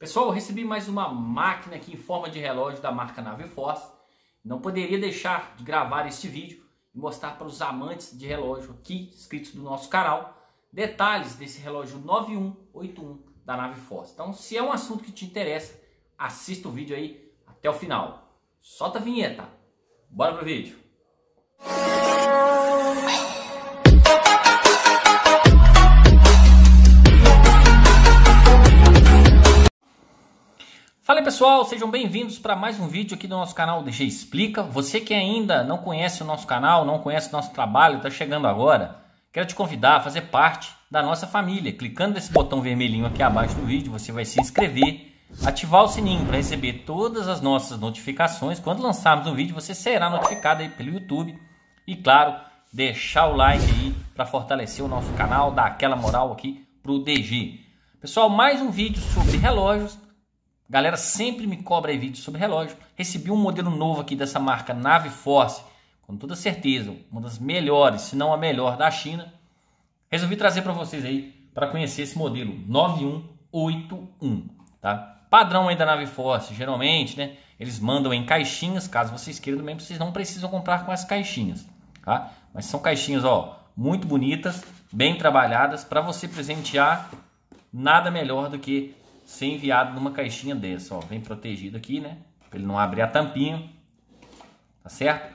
Pessoal, eu recebi mais uma máquina aqui em forma de relógio da marca Nave Force. Não poderia deixar de gravar este vídeo e mostrar para os amantes de relógio aqui, inscritos do nosso canal, detalhes desse relógio 9181 da Nave Force. Então, se é um assunto que te interessa, assista o vídeo aí até o final. Solta a vinheta. Bora pro vídeo. Fala aí, pessoal, sejam bem-vindos para mais um vídeo aqui do nosso canal DG Explica. Você que ainda não conhece o nosso canal, não conhece o nosso trabalho, está chegando agora, quero te convidar a fazer parte da nossa família. Clicando nesse botão vermelhinho aqui abaixo do vídeo, você vai se inscrever, ativar o sininho para receber todas as nossas notificações. Quando lançarmos um vídeo, você será notificado aí pelo YouTube. E claro, deixar o like aí para fortalecer o nosso canal, dar aquela moral aqui pro DG. Pessoal, mais um vídeo sobre relógios galera sempre me cobra vídeos sobre relógio. Recebi um modelo novo aqui dessa marca Nave Force, com toda certeza, uma das melhores, se não a melhor da China. Resolvi trazer para vocês aí para conhecer esse modelo 9181, tá? Padrão aí da Nave Force, geralmente, né? Eles mandam em caixinhas, caso vocês queiram mesmo, vocês não precisam comprar com as caixinhas, tá? Mas são caixinhas, ó, muito bonitas, bem trabalhadas para você presentear nada melhor do que ser enviado numa caixinha dessa, ó. Vem protegido aqui, né? Pra ele não abrir a tampinha, tá certo?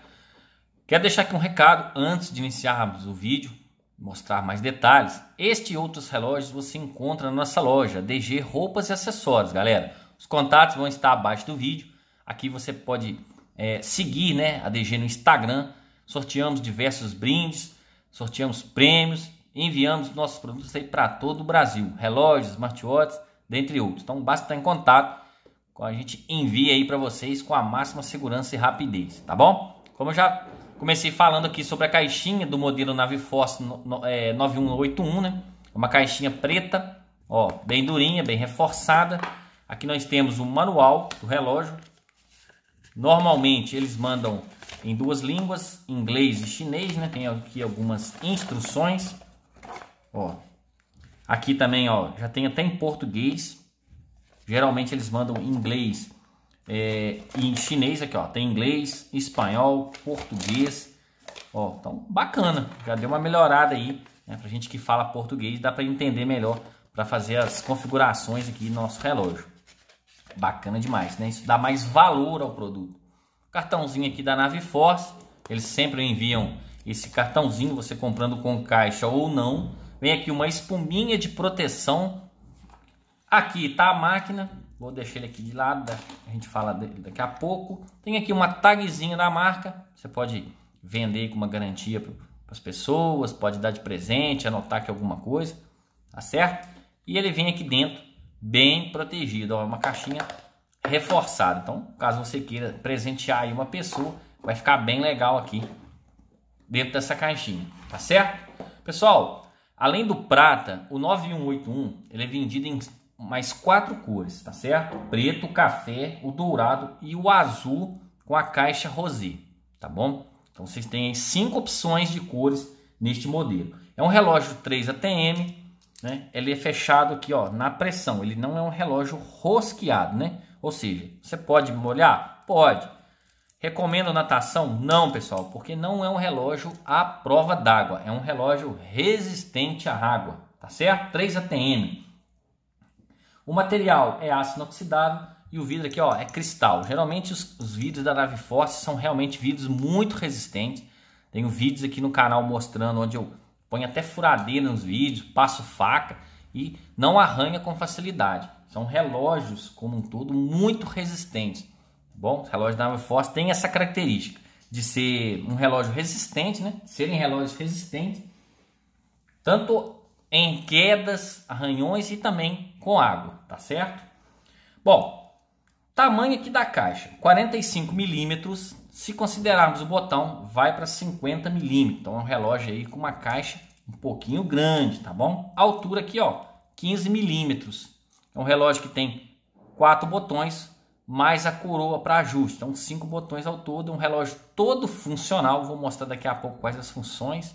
Quero deixar aqui um recado antes de iniciarmos o vídeo, mostrar mais detalhes. Este e outros relógios você encontra na nossa loja DG Roupas e Acessórios, galera. Os contatos vão estar abaixo do vídeo. Aqui você pode é, seguir né, a DG no Instagram. Sorteamos diversos brindes, sorteamos prêmios, enviamos nossos produtos aí para todo o Brasil. Relógios, smartwatches dentre outros. Então basta estar em contato com a gente envia aí para vocês com a máxima segurança e rapidez, tá bom? Como eu já comecei falando aqui sobre a caixinha do modelo Naviforce 9181, é, né? É uma caixinha preta, ó, bem durinha, bem reforçada. Aqui nós temos o manual do relógio. Normalmente eles mandam em duas línguas, inglês e chinês, né? Tem aqui algumas instruções. Ó, Aqui também, ó, já tem até em português. Geralmente eles mandam em inglês é, e em chinês aqui, ó. Tem inglês, espanhol, português. Ó, então bacana. Já deu uma melhorada aí, né? Pra gente que fala português, dá para entender melhor para fazer as configurações aqui no nosso relógio. Bacana demais, né? Isso dá mais valor ao produto. Cartãozinho aqui da Nave Force, eles sempre enviam esse cartãozinho, você comprando com caixa ou não Vem aqui uma espuminha de proteção. Aqui tá a máquina. Vou deixar ele aqui de lado, né? a gente fala daqui a pouco. Tem aqui uma tagzinha da marca. Você pode vender com uma garantia para as pessoas, pode dar de presente, anotar aqui alguma coisa, tá certo? E ele vem aqui dentro bem protegido, ó, uma caixinha reforçada. Então, caso você queira presentear aí uma pessoa, vai ficar bem legal aqui dentro dessa caixinha, tá certo? Pessoal, Além do prata, o 9181 ele é vendido em mais quatro cores, tá certo? Preto, café, o dourado e o azul com a caixa rosé, tá bom? Então vocês têm cinco opções de cores neste modelo. É um relógio 3 ATM, né? Ele é fechado aqui, ó, na pressão. Ele não é um relógio rosqueado, né? Ou seja, você pode molhar? Pode. Recomendo natação? Não, pessoal, porque não é um relógio à prova d'água, é um relógio resistente à água, tá certo? 3 ATM. O material é aço inoxidável e o vidro aqui ó, é cristal. Geralmente os, os vidros da nave Force são realmente vidros muito resistentes. Tenho vídeos aqui no canal mostrando onde eu ponho até furadeira nos vídeos, passo faca e não arranha com facilidade. São relógios como um todo muito resistentes. Bom, os relógios da Force têm essa característica de ser um relógio resistente, né? Serem relógios resistentes, tanto em quedas, arranhões e também com água, tá certo? Bom, tamanho aqui da caixa, 45 milímetros. Se considerarmos o botão, vai para 50 milímetros. Então é um relógio aí com uma caixa um pouquinho grande, tá bom? Altura aqui, ó, 15 milímetros. É um relógio que tem quatro botões, mais a coroa para ajuste. Então, cinco botões ao todo, um relógio todo funcional. Vou mostrar daqui a pouco quais as funções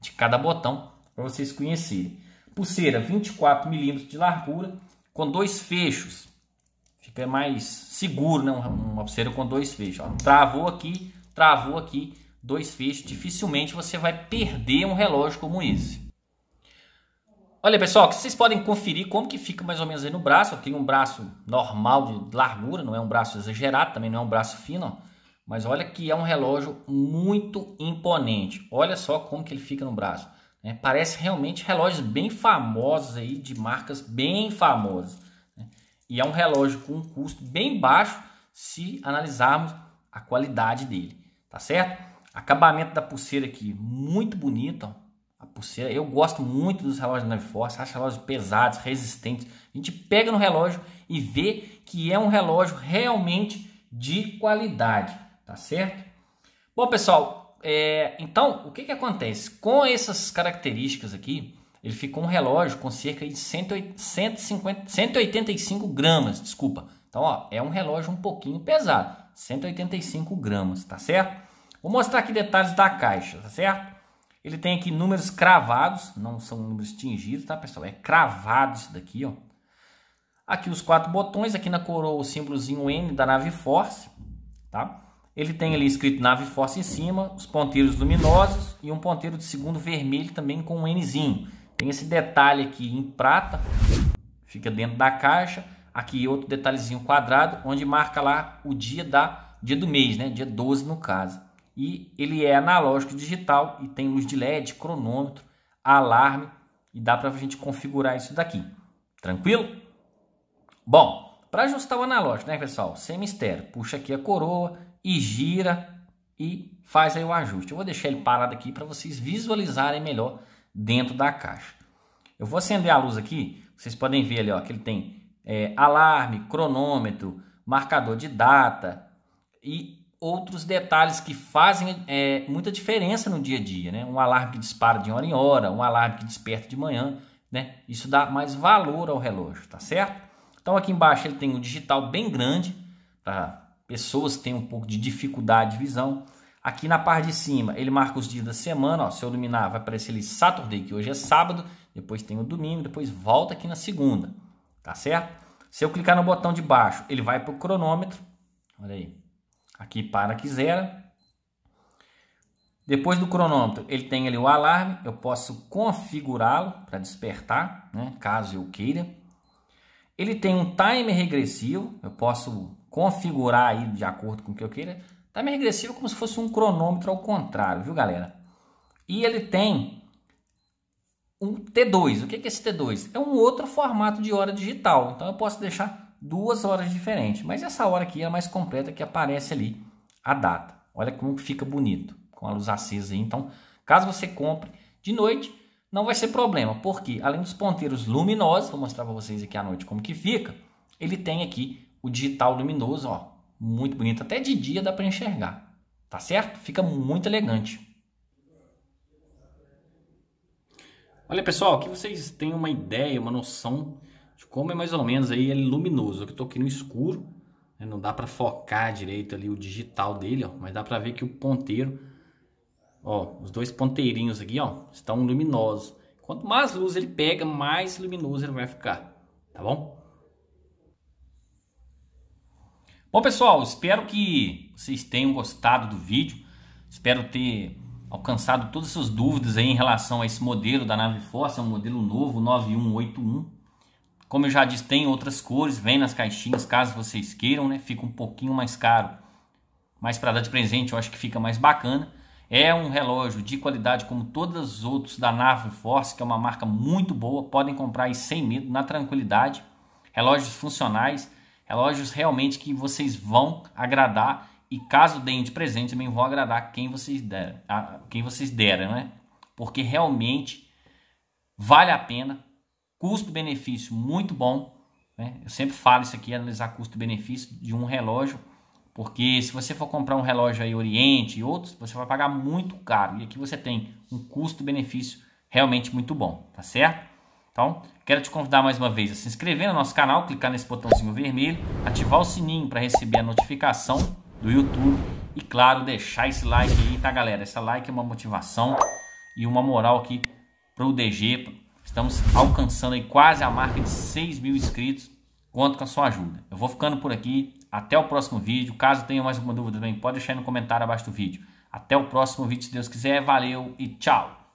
de cada botão para vocês conhecerem. Pulseira 24 milímetros de largura com dois fechos. Fica mais seguro, né? Uma pulseira com dois fechos. Ó, travou aqui, travou aqui, dois fechos. Dificilmente você vai perder um relógio como esse. Olha pessoal, que vocês podem conferir como que fica mais ou menos aí no braço. Eu tenho um braço normal de largura, não é um braço exagerado, também não é um braço fino, Mas olha que é um relógio muito imponente. Olha só como que ele fica no braço. Né? Parece realmente relógios bem famosos aí, de marcas bem famosas. Né? E é um relógio com um custo bem baixo se analisarmos a qualidade dele, tá certo? Acabamento da pulseira aqui, muito bonito, ó pulseira. Eu gosto muito dos relógios da Nave Force, acho relógios pesados, resistentes. A gente pega no relógio e vê que é um relógio realmente de qualidade, tá certo? Bom, pessoal, é, então o que, que acontece? Com essas características aqui, ele ficou um relógio com cerca de 150, 185 gramas, desculpa. Então, ó, é um relógio um pouquinho pesado, 185 gramas, tá certo? Vou mostrar aqui detalhes da caixa, tá certo? Ele tem aqui números cravados, não são números tingidos, tá, pessoal? É cravado isso daqui, ó. Aqui os quatro botões, aqui na coroa o símbolozinho N da nave Force, tá? Ele tem ali escrito nave Force em cima, os ponteiros luminosos e um ponteiro de segundo vermelho também com um Nzinho. Tem esse detalhe aqui em prata, fica dentro da caixa. Aqui outro detalhezinho quadrado, onde marca lá o dia, da, dia do mês, né? Dia 12 no caso e ele é analógico e digital e tem luz de LED, cronômetro, alarme e dá para a gente configurar isso daqui. Tranquilo? Bom, para ajustar o analógico, né, pessoal? Sem mistério. Puxa aqui a coroa e gira e faz aí o ajuste. Eu vou deixar ele parado aqui para vocês visualizarem melhor dentro da caixa. Eu vou acender a luz aqui, vocês podem ver ali ó, que ele tem é, alarme, cronômetro, marcador de data e outros detalhes que fazem é, muita diferença no dia a dia, né? Um alarme que dispara de hora em hora, um alarme que desperta de manhã, né? Isso dá mais valor ao relógio, tá certo? Então aqui embaixo ele tem um digital bem grande para tá? pessoas que têm um pouco de dificuldade de visão. Aqui na parte de cima ele marca os dias da semana, ó, se eu iluminar vai aparecer ali Saturday, que hoje é sábado, depois tem o domingo, depois volta aqui na segunda, tá certo? Se eu clicar no botão de baixo ele vai para o cronômetro, olha aí, Aqui para que zera. Depois do cronômetro, ele tem ali o alarme, eu posso configurá-lo para despertar, né, caso eu queira. Ele tem um timer regressivo, eu posso configurar aí de acordo com o que eu queira. Timer regressivo como se fosse um cronômetro ao contrário, viu galera? E ele tem um T2. O que é esse T2? É um outro formato de hora digital. Então eu posso deixar duas horas diferentes, mas essa hora aqui é a mais completa que aparece ali a data. Olha como fica bonito com a luz acesa aí. Então, caso você compre de noite, não vai ser problema, porque além dos ponteiros luminosos, vou mostrar para vocês aqui à noite como que fica, ele tem aqui o digital luminoso, ó, muito bonito, até de dia dá para enxergar, tá certo? Fica muito elegante. Olha pessoal, que vocês têm uma ideia, uma noção de como é mais ou menos aí ele é luminoso. Eu estou aqui no escuro, né? não dá para focar direito ali o digital dele, ó, mas dá para ver que o ponteiro, ó, os dois ponteirinhos aqui, ó, estão luminosos. Quanto mais luz ele pega, mais luminoso ele vai ficar, tá bom? Bom pessoal, espero que vocês tenham gostado do vídeo, espero ter alcançado todas as suas dúvidas aí em relação a esse modelo da nave Force, é um modelo novo 9181, como eu já disse, tem outras cores, vem nas caixinhas, caso vocês queiram, né? Fica um pouquinho mais caro, mas para dar de presente eu acho que fica mais bacana. É um relógio de qualidade como todos os outros da Nave Force, que é uma marca muito boa, podem comprar aí sem medo, na tranquilidade. Relógios funcionais, relógios realmente que vocês vão agradar e caso deem de presente também vão agradar quem vocês deram, a, quem vocês deram, né? Porque realmente vale a pena custo-benefício muito bom. Né? Eu sempre falo isso aqui, analisar custo-benefício de um relógio, porque se você for comprar um relógio aí Oriente e outros, você vai pagar muito caro. E aqui você tem um custo-benefício realmente muito bom, tá certo? Então, quero te convidar mais uma vez a se inscrever no nosso canal, clicar nesse botãozinho vermelho, ativar o sininho para receber a notificação do YouTube e, claro, deixar esse like aí, tá, galera? Essa like é uma motivação e uma moral aqui para o DG, Estamos alcançando aí quase a marca de 6 mil inscritos. Conto com a sua ajuda. Eu vou ficando por aqui. Até o próximo vídeo. Caso tenha mais alguma dúvida também, pode deixar aí no comentário abaixo do vídeo. Até o próximo vídeo, se Deus quiser. Valeu e tchau!